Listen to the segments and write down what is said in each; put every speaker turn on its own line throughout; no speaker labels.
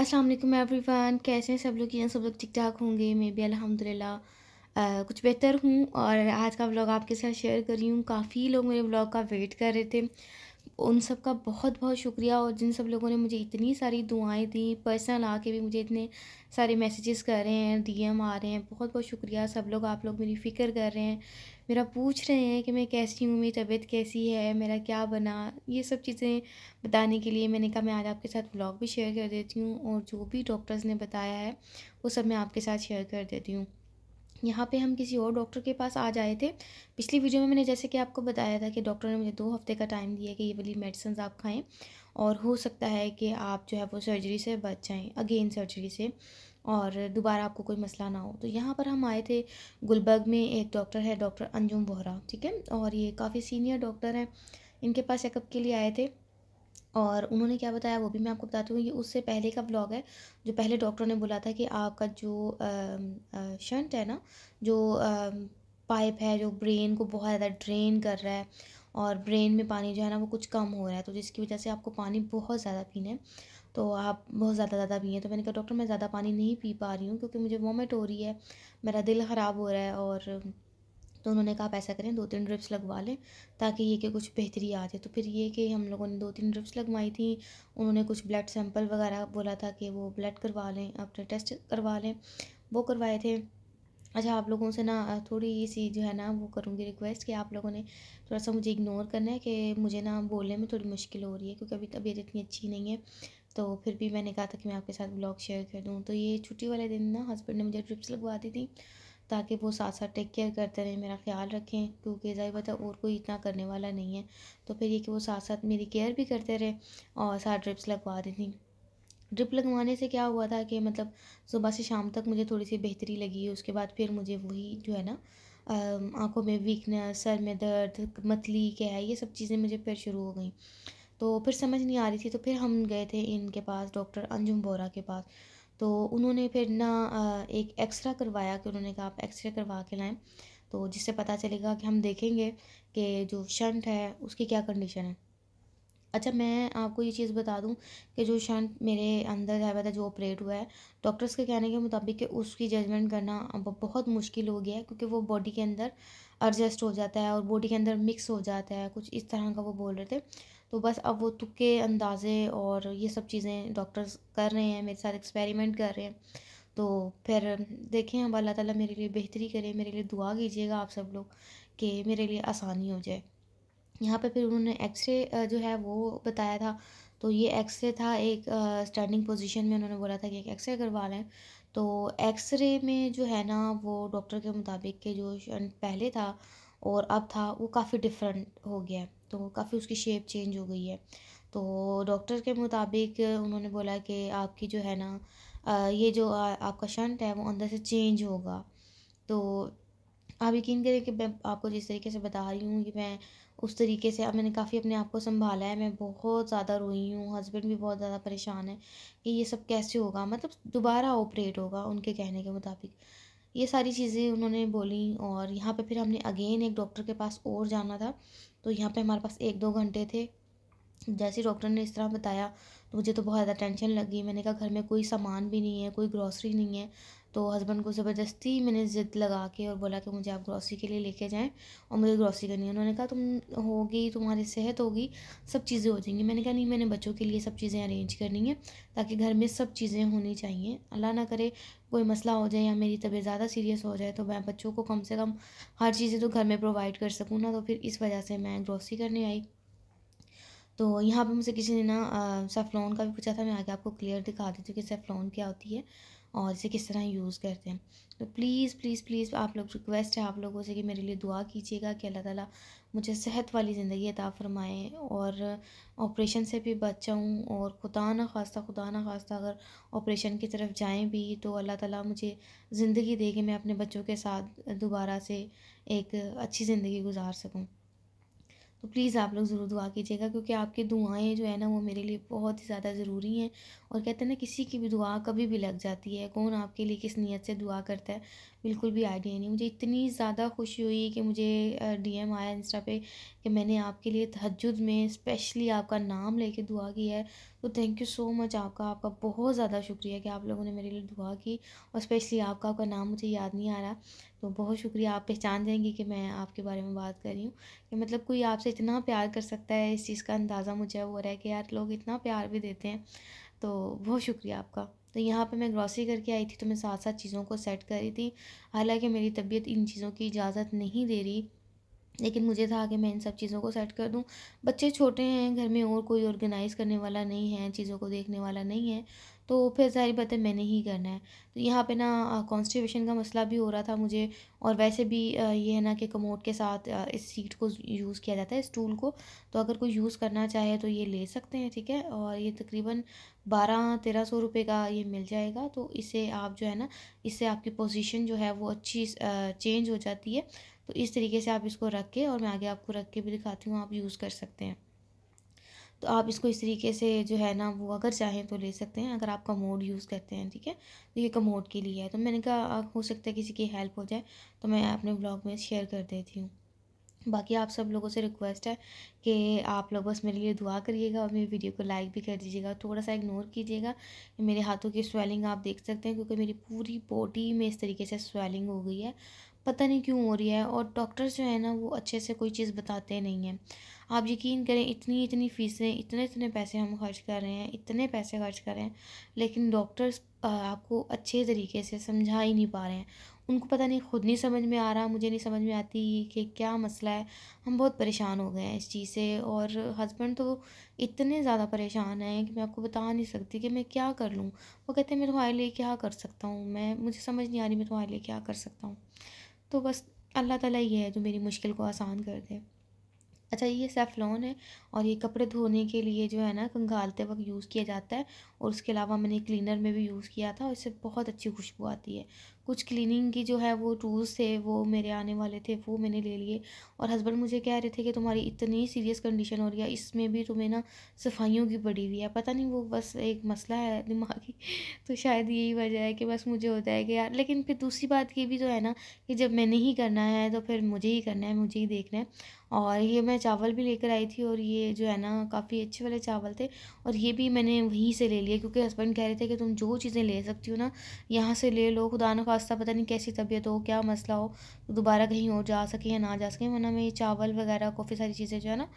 अस्सलाम वालेकुम एवरीवन कैसे हैं सब लोग यहाँ सब लोग ठीक ठाक होंगे मे बी अल्हम्दुलिल्लाह कुछ बेहतर हूँ और आज का व्लॉग आपके साथ शेयर कर रही हूँ काफ़ी लोग मेरे व्लॉग का वेट कर रहे थे उन सब का बहुत बहुत शुक्रिया और जिन सब लोगों ने मुझे इतनी सारी दुआएं दी पर्सनल आके भी मुझे इतने सारे मैसेजेस कर रहे हैं डीएम आ रहे हैं बहुत बहुत शुक्रिया सब लोग आप लोग मेरी फ़िक्र कर रहे हैं मेरा पूछ रहे हैं कि मैं कैसी हूँ मेरी तबीयत कैसी है मेरा क्या बना ये सब चीज़ें बताने के लिए मैंने कहा मैं आज आपके साथ ब्लॉग भी शेयर कर देती हूँ और जो भी डॉक्टर्स ने बताया है वो सब मैं आपके साथ शेयर कर देती हूँ यहाँ पे हम किसी और डॉक्टर के पास आ जाए थे पिछली वीडियो में मैंने जैसे कि आपको बताया था कि डॉक्टर ने मुझे दो हफ्ते का टाइम दिया कि ये वाली मेडिसन आप खाएं और हो सकता है कि आप जो है वो सर्जरी से बच जाएँ अगेन सर्जरी से और दोबारा आपको कोई मसला ना हो तो यहाँ पर हम आए थे गुलबर्ग में एक डॉक्टर है डॉक्टर अंजुम बोहरा ठीक है और ये काफ़ी सीनियर डॉक्टर हैं इनके पास चेकअप के लिए आए थे और उन्होंने क्या बताया वो भी मैं आपको बताती हूँ ये उससे पहले का ब्लॉग है जो पहले डॉक्टर ने बोला था कि आपका जो शंट है ना जो पाइप है जो ब्रेन को बहुत ज़्यादा ड्रेन कर रहा है और ब्रेन में पानी जो है ना वो कुछ कम हो रहा है तो जिसकी वजह से आपको पानी बहुत ज़्यादा पीना है तो आप बहुत ज़्यादा ज़्यादा पिए तो मैंने कहा डॉक्टर मैं ज़्यादा पानी नहीं पी पा रही हूँ क्योंकि मुझे वॉमिट हो रही है मेरा दिल ख़राब हो रहा है और तो उन्होंने कहा ऐसा करें दो तीन ड्रिप्स लगवा लें ताकि ये कि कुछ बेहतरी आ जाए तो फिर ये कि हम लोगों ने दो तीन ड्रिप्स लगवाई थी उन्होंने कुछ ब्लड सैंपल वगैरह बोला था कि वो ब्लड करवा लें अपने टेस्ट करवा लें वो करवाए थे अच्छा आप लोगों से ना थोड़ी सी जो है ना वो करूँगी रिक्वेस्ट कि आप लोगों ने थोड़ा सा मुझे इग्नोर करना है कि मुझे ना बोलने में थोड़ी मुश्किल हो रही है क्योंकि अभी तबीयत इतनी अच्छी नहीं है तो फिर भी मैंने कहा था कि मैं आपके साथ ब्लॉग शेयर कर दूँ तो ये छुट्टी वाले दिन ना हस्बैंड ने मुझे ट्रिप्स लगवा दी थी ताकि वो साथ साथ टेक केयर करते रहें मेरा ख्याल रखें क्योंकि ज़ाहिर बात है और कोई इतना करने वाला नहीं है तो फिर ये कि वो साथ साथ मेरी केयर भी करते रहे और साथ ड्रिप्स लगवा दी थी ड्रिप लगवाने से क्या हुआ था कि मतलब सुबह से शाम तक मुझे थोड़ी सी बेहतरी लगी उसके बाद फिर मुझे वही जो है ना आंखों में वीकनेस सर में दर्द मतली क्या है ये सब चीज़ें मुझे फिर शुरू हो गई तो फिर समझ नहीं आ रही थी तो फिर हम गए थे इनके पास डॉक्टर अंजुम बोरा के पास तो उन्होंने फिर ना एक एक्सरा करवाया कि उन्होंने कहा आप एक्सरे करवा के लाएं तो जिससे पता चलेगा कि हम देखेंगे कि जो शंट है उसकी क्या कंडीशन है अच्छा मैं आपको ये चीज़ बता दूं कि जो शंट मेरे अंदर है मतलब जो ऑपरेट हुआ है डॉक्टर्स के कहने के मुताबिक कि उसकी जजमेंट करना बहुत मुश्किल हो गया है क्योंकि वो बॉडी के अंदर एडजस्ट हो जाता है और बॉडी के अंदर मिक्स हो जाता है कुछ इस तरह का वो बोल रहे थे तो बस अब वो तुक्के अंदाजे और ये सब चीज़ें डॉक्टर्स कर रहे हैं मेरे साथ एक्सपेरिमेंट कर रहे हैं तो फिर देखें अब अल्लाह ताला मेरे लिए बेहतरी करे मेरे लिए दुआ कीजिएगा आप सब लोग कि मेरे लिए आसानी हो जाए यहाँ पे फिर उन्होंने एक्सरे जो है वो बताया था तो ये एक्सरे था एक स्टैंडिंग पोजीशन में उन्होंने बोला था कि एक एक्सरे करवा लें तो एक्सरे में जो है ना वो डॉक्टर के मुताबिक के जो पहले था और अब था वो काफ़ी डिफरेंट हो गया है तो काफ़ी उसकी शेप चेंज हो गई है तो डॉक्टर के मुताबिक उन्होंने बोला कि आपकी जो है ना ये जो आपका शंट है वो अंदर से चेंज होगा तो आप यकीन करें कि मैं आपको जिस तरीके से बता रही हूँ कि मैं उस तरीके से अब मैंने काफ़ी अपने आप को संभाला है मैं बहुत ज़्यादा रोई हूँ हस्बैंड भी बहुत ज़्यादा परेशान है कि ये सब कैसे होगा मतलब दोबारा ऑपरेट होगा उनके कहने के मुताबिक ये सारी चीज़ें उन्होंने बोली और यहाँ पे फिर हमने अगेन एक डॉक्टर के पास और जाना था तो यहाँ पे हमारे पास एक दो घंटे थे जैसे डॉक्टर ने इस तरह बताया तो मुझे तो बहुत ज़्यादा टेंशन लगी मैंने कहा घर में कोई सामान भी नहीं है कोई ग्रॉसरी नहीं है तो हस्बैंड को ज़बरदस्ती मैंने ज़िद लगा के और बोला कि मुझे आप ग्रॉसरी के लिए लेके जाएं और मुझे ग्रॉसरी करनी है उन्होंने कहा तुम होगी तुम्हारी सेहत होगी सब चीज़ें हो जाएंगी मैंने कहा नहीं मैंने बच्चों के लिए सब चीज़ें अरेंज करनी है ताकि घर में सब चीज़ें होनी चाहिए अल्लाह ना करे कोई मसला हो जाए या मेरी तबीयत ज़्यादा सीरियस हो जाए तो मैं बच्चों को कम से कम हर चीज़ें तो घर में प्रोवाइड कर सकूँ ना तो फिर इस वजह से मैं ग्रॉसरी करने आई तो यहाँ पर मुझसे किसी ने ना सेफ्लॉन का भी पूछा था मैं आगे आपको क्लियर दिखा देती हूँ कि सेफ्लॉन क्या होती है और इसे किस तरह यूज़ करते हैं तो प्लीज़ प्लीज़ प्लीज़ आप लोग रिक्वेस्ट है आप लोगों से कि मेरे लिए दुआ कीजिएगा कि अल्लाह ताला मुझे सेहत वाली ज़िंदगी अता फरमाएँ और ऑपरेशन से भी बच जाऊँ और खुदा ना खास्ता खुदा ना खास्ता अगर ऑपरेशन की तरफ जाएँ भी तो अल्लाह ताला मुझे ज़िंदगी दे के मैं अपने बच्चों के साथ दोबारा से एक अच्छी ज़िंदगी गुजार सकूँ तो प्लीज़ आप लोग ज़रूर दुआ कीजिएगा क्योंकि आपकी दुआएं जो है ना वो मेरे लिए बहुत ही ज़्यादा ज़रूरी हैं और कहते हैं ना किसी की भी दुआ कभी भी लग जाती है कौन आपके लिए किस नीयत से दुआ करता है बिल्कुल भी आइडिया नहीं मुझे इतनी ज़्यादा खुशी हुई कि मुझे डीएम आया इंस्टा पे कि मैंने आपके लिए तहजद में स्पेशली आपका नाम लेके दुआ की है तो थैंक यू सो मच आपका आपका बहुत ज़्यादा शुक्रिया कि आप लोगों ने मेरे लिए दुआ की और स्पेशली आपका आपका नाम मुझे याद नहीं आ रहा तो बहुत शुक्रिया आप पहचान जाएंगे कि मैं आपके बारे में बात कर रही हूँ कि मतलब कोई आपसे इतना प्यार कर सकता है इस चीज़ का अंदाज़ा मुझे वो रहा है कि यार लोग इतना प्यार भी देते हैं तो बहुत शुक्रिया आपका तो यहाँ पे मैं ग्रॉसरी करके आई थी तो मैं साथ साथ चीज़ों को सेट कर रही थी हालांकि मेरी तबीयत इन चीज़ों की इजाज़त नहीं दे रही लेकिन मुझे था कि मैं इन सब चीज़ों को सेट कर दूँ बच्चे छोटे हैं घर में और कोई ऑर्गेनाइज़ करने वाला नहीं है चीज़ों को देखने वाला नहीं है तो फिर ज़ाहिर बात है मैंने ही करना है तो यहाँ पे ना कॉन्स्टिवेशन का मसला भी हो रहा था मुझे और वैसे भी ये है ना कि कमोड के साथ इस सीट को यूज़ किया जाता है इस टूल को तो अगर कोई यूज़ करना चाहे तो ये ले सकते हैं ठीक है और ये तकरीबन बारह तेरह सौ रुपये का ये मिल जाएगा तो इसे आप जो है ना इससे आपकी पोजिशन जो है वो अच्छी चेंज हो जाती है तो इस तरीके से आप इसको रख के और मैं आगे आपको रख के भी दिखाती हूँ आप यूज़ कर सकते हैं तो आप इसको इस तरीके से जो है ना वो अगर चाहें तो ले सकते हैं अगर आप कमोड यूज़ करते हैं ठीक है तो ये कमोड के लिए है तो मैंने कहा हो सकता है किसी की हेल्प हो जाए तो मैं अपने ब्लॉग में शेयर कर देती हूँ बाकी आप सब लोगों से रिक्वेस्ट है कि आप लोग बस मेरे लिए दुआ करिएगा और मेरी वीडियो को लाइक भी कर दीजिएगा थोड़ा सा इग्नोर कीजिएगा मेरे हाथों की स्वेलिंग आप देख सकते हैं क्योंकि मेरी पूरी बॉडी में इस तरीके से स्वेलिंग हो गई है पता नहीं क्यों हो रही है और डॉक्टर्स जो है ना वो अच्छे से कोई चीज़ बताते नहीं हैं आप यकीन करें इतनी इतनी फ़ीसें इतने इतने पैसे हम खर्च कर रहे हैं इतने पैसे खर्च कर रहे हैं लेकिन डॉक्टर्स आपको अच्छे तरीके से समझा ही नहीं पा रहे हैं उनको पता नहीं ख़ुद नहीं समझ में आ रहा मुझे नहीं समझ में आती कि क्या मसला है हम बहुत परेशान हो गए हैं इस चीज़ से और हस्बैंड तो इतने ज़्यादा परेशान हैं कि मैं आपको बता नहीं सकती कि मैं क्या कर लूँ वो कहते हैं मैं तुम्हारे लिए क्या कर सकता हूँ मैं मुझे समझ नहीं आ रही मैं तुम्हारे लिए क्या कर सकता हूँ तो बस अल्लाह ताला ही है जो मेरी मुश्किल को आसान कर दे अच्छा ये सेफ़लॉन है और ये कपड़े धोने के लिए जो है ना कंघालते वक्त यूज़ किया जाता है और उसके अलावा मैंने क्लीनर में भी यूज़ किया था और इससे बहुत अच्छी खुशबू आती है कुछ क्लीनिंग की जो है वो टूल्स थे वो मेरे आने वाले थे वो मैंने ले लिए और हस्बैंड मुझे कह रहे थे कि तुम्हारी इतनी सीरियस कंडीशन हो रही है इसमें भी तुम्हें ना सफाइयों की पड़ी हुई है पता नहीं वो बस एक मसला है दिमागी तो शायद यही वजह है कि बस मुझे होता है कि यार लेकिन फिर दूसरी बात ये भी तो है ना कि जब मैंने ही करना है तो फिर मुझे ही करना है मुझे ही देखना है और ये मैं चावल भी लेकर आई थी और ये जो है ना काफ़ी अच्छे वाले चावल थे और ये भी मैंने वहीं से ले लिया लिए क्योंकि हस्बैंड कह रहे थे कि तुम जो चीज़ें ले सकती हो ना यहाँ से ले लो खुदा ना खास्ता पता नहीं कैसी तबीयत हो क्या मसला हो तो दोबारा कहीं और जा सके या ना जा सके वरना मैं ये चावल वगैरह काफ़ी सारी चीज़ें जो है ना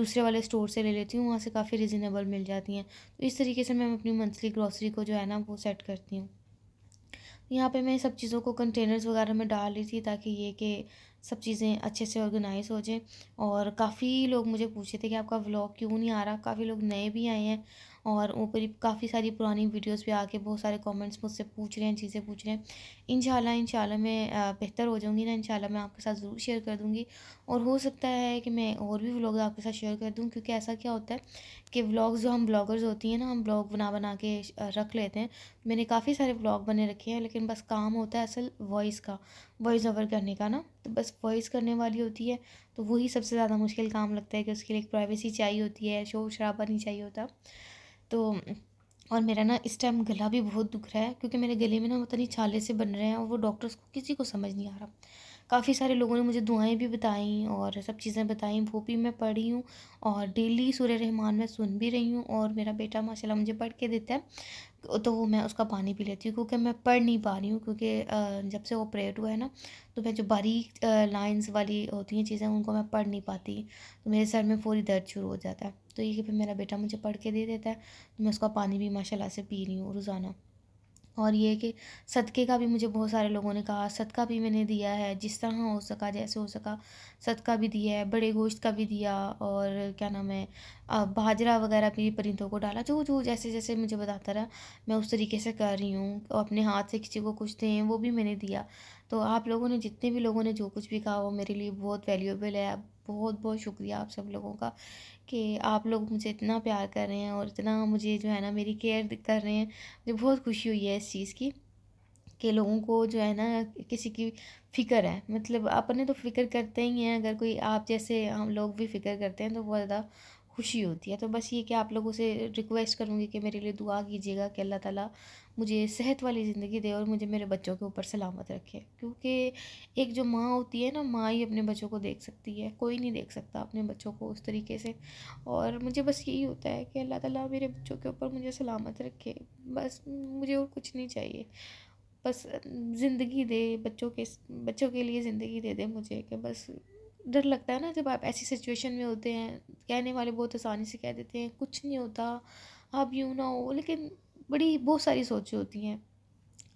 दूसरे वाले स्टोर से ले लेती हूँ वहाँ से काफ़ी रिजनेबल मिल जाती हैं तो इस तरीके से मैं अपनी मंथली ग्रॉसरी को जो है ना वो सेट करती हूँ यहाँ पर मैं सब चीज़ों को कंटेनर्स वगैरह में डाल रही थी ताकि ये कि सब चीज़ें अच्छे से ऑर्गेनाइज हो जाए और काफ़ी लोग मुझे पूछे थे कि आपका व्लॉग क्यों नहीं आ रहा काफ़ी लोग नए भी आए हैं और ऊपर काफ़ी सारी पुरानी वीडियोस पे आके बहुत सारे कमेंट्स मुझसे पूछ रहे हैं चीज़ें पूछ रहे हैं इन इनशाला मैं बेहतर हो जाऊँगी ना इनशाला मैं आपके साथ ज़रूर शेयर कर दूँगी और हो सकता है कि मैं और भी व्लॉग आपके साथ शेयर कर दूँ क्योंकि ऐसा क्या होता है कि व्लॉग्स जो हम ब्लॉगर्स होती हैं ना हम ब्लॉग बना बना के रख लेते हैं मैंने काफ़ी सारे ब्लॉग बने रखे हैं लेकिन बस काम होता है असल वॉइस का वॉइस ओवर करने का ना तो बस वॉइस करने वाली होती है तो वही सबसे ज़्यादा मुश्किल काम लगता है कि उसके लिए प्राइवेसी चाहिए होती है शोर शराबा नहीं चाहिए होता तो और मेरा ना इस टाइम गला भी बहुत दुख रहा है क्योंकि मेरे गले में ना पता नहीं छाले से बन रहे हैं और वो डॉक्टर्स को किसी को समझ नहीं आ रहा काफ़ी सारे लोगों ने मुझे दुआएँ भी बताईं और सब चीज़ें बताई वो भी मैं पढ़ी हूँ और डेली सूर्य रहमान मैं सुन भी रही हूँ और मेरा बेटा माशाल्लाह मुझे पढ़ के देता है तो वो मैं उसका पानी पी लेती हूँ क्योंकि मैं पढ़ नहीं पा रही हूँ क्योंकि जब से ऑपरेट हुआ है ना तो मैं जो बारीक लाइंस वाली होती हैं चीज़ें उनको मैं पढ़ नहीं पाती तो मेरे सर में फोरी दर्द शुरू हो जाता है तो ये कि फिर मेरा बेटा मुझे पढ़ के दे देता है तो मैं उसका पानी भी माशाला से पी रही हूँ रोज़ाना और ये कि सदक़े का भी मुझे बहुत सारे लोगों ने कहा सदका भी मैंने दिया है जिस तरह हो सका जैसे हो सका सदका भी दिया है बड़े गोश्त का भी दिया और क्या नाम है बाजरा वगैरह भी परिंदों को डाला जो जो जैसे जैसे मुझे बताता रहा मैं उस तरीके से कर रही हूँ अपने हाथ से किसी को कुछ दें वो भी मैंने दिया तो आप लोगों ने जितने भी लोगों ने जो कुछ भी कहा वो मेरे लिए बहुत वैल्यूएबल है बहुत बहुत शुक्रिया आप सब लोगों का कि आप लोग मुझे इतना प्यार कर रहे हैं और इतना मुझे जो है ना मेरी केयर कर रहे हैं मुझे बहुत खुशी हुई है इस चीज़ की कि लोगों को जो है ना किसी की फ़िक्र है मतलब अपने तो फ़िक्र करते ही हैं अगर कोई आप जैसे हम लोग भी फ़िक्र करते हैं तो बहुत ज़्यादा खुशी होती है तो बस ये कि आप लोगों से रिक्वेस्ट करूँगी कि मेरे लिए दुआ कीजिएगा कि अल्लाह ताला मुझे सेहत वाली ज़िंदगी दे और मुझे मेरे बच्चों के ऊपर सलामत रखे क्योंकि एक जो माँ होती है ना माँ ही अपने बच्चों को देख सकती है कोई नहीं देख सकता अपने बच्चों को उस तरीके से और मुझे बस यही होता है कि अल्लाह ताला मेरे बच्चों के ऊपर मुझे सलामत रखे बस मुझे और कुछ नहीं चाहिए बस ज़िंदगी दे बच्चों के बच्चों के लिए ज़िंदगी दे दे मुझे कि बस डर लगता है ना जब आप ऐसी सिचुएशन में होते हैं कहने वाले बहुत आसानी से कह देते हैं कुछ नहीं होता आप यूँ ना हो लेकिन बड़ी बहुत सारी सोचें होती हैं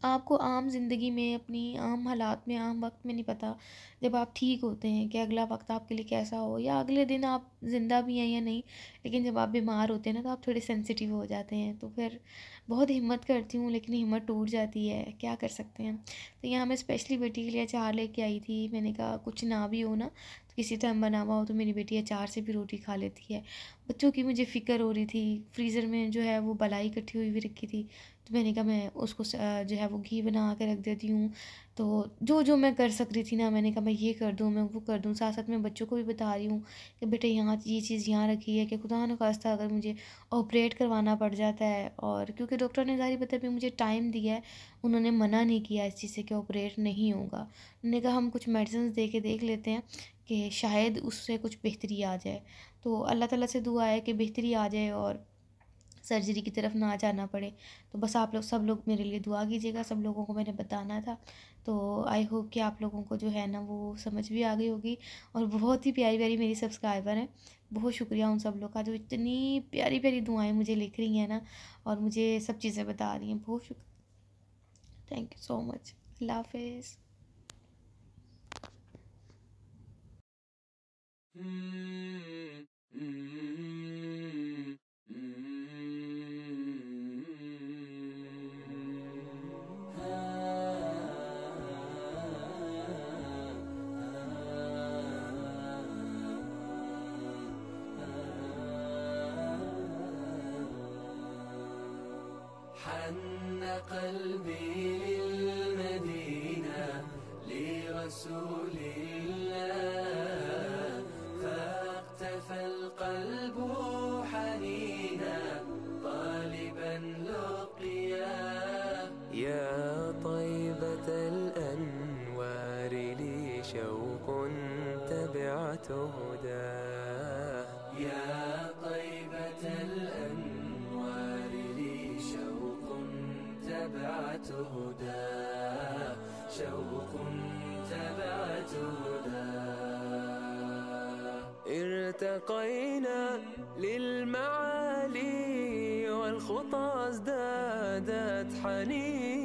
आपको आम ज़िंदगी में अपनी आम हालात में आम वक्त में नहीं पता जब आप ठीक होते हैं कि अगला वक्त आपके लिए कैसा हो या अगले दिन आप ज़िंदा भी हैं या नहीं लेकिन जब आप बीमार होते हैं ना तो आप थोड़े सेंसिटिव हो जाते हैं तो फिर बहुत हिम्मत करती हूँ लेकिन हिम्मत टूट जाती है क्या कर सकते हैं तो यहाँ मैं स्पेशली बेटी के लिए अचार लेके आई थी मैंने कहा कुछ ना भी हो ना किसी टाइम बना हुआ हो तो मेरी बेटी अचार से भी रोटी खा लेती है बच्चों की मुझे फ़िक्र हो रही थी फ्रीज़र में जो है वो बलाई इकट्ठी हुई हुई रखी थी तो मैंने कहा मैं उसको जो है वो घी बना के रख देती हूँ तो जो जो मैं कर सक रही थी ना मैंने कहा मैं ये कर दूँ मैं वो कर दूँ साथ साथ मैं बच्चों को भी बता रही हूँ कि बेटे यहाँ ये चीज़ यहाँ रखी है कि खुदा न खास्ता अगर मुझे ऑपरेट करवाना पड़ जाता है और क्योंकि डॉक्टर ने जारी बता भी मुझे टाइम दिया है उन्होंने मना नहीं किया इस चीज़ से कि ऑपरेट नहीं होगा उन्होंने कहा हम कुछ मेडिसिन दे के देख लेते हैं कि शायद उससे कुछ बेहतरी आ जाए तो अल्लाह ताला से दुआ है कि बेहतरी आ जाए और सर्जरी की तरफ ना जाना पड़े तो बस आप लोग सब लोग मेरे लिए दुआ कीजिएगा सब लोगों को मैंने बताना था तो आई होप कि आप लोगों को जो है ना वो समझ भी आ गई होगी और बहुत ही प्यारी प्यारी मेरी सब्सक्राइबर हैं बहुत शुक्रिया उन सब लोग का जो इतनी प्यारी प्यारी दुआएं मुझे लिख रही हैं ना और मुझे सब चीज़ें बता रही हैं बहुत शुक्रिया थैंक यू सो मच अल्लाह हाफिज़ قلبي للمدينة لرسول شوق تبعت هدى ارتقينا للمعالي والخطى ازدادت حنين